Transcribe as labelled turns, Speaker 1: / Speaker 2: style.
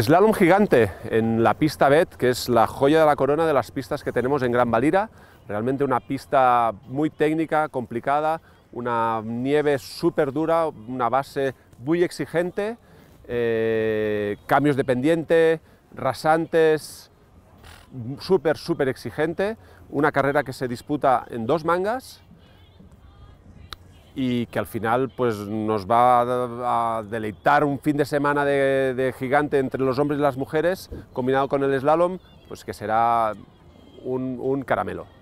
Speaker 1: Slalom gigante en la pista BET, que es la joya de la corona de las pistas que tenemos en Gran Valira. Realmente una pista muy técnica, complicada, una nieve súper dura, una base muy exigente, eh, cambios de pendiente, rasantes, súper, súper exigente. Una carrera que se disputa en dos mangas, y que al final pues, nos va a deleitar un fin de semana de, gigante entre los hombres y las mujeres, combinado con el slalom, pues que será un caramelo.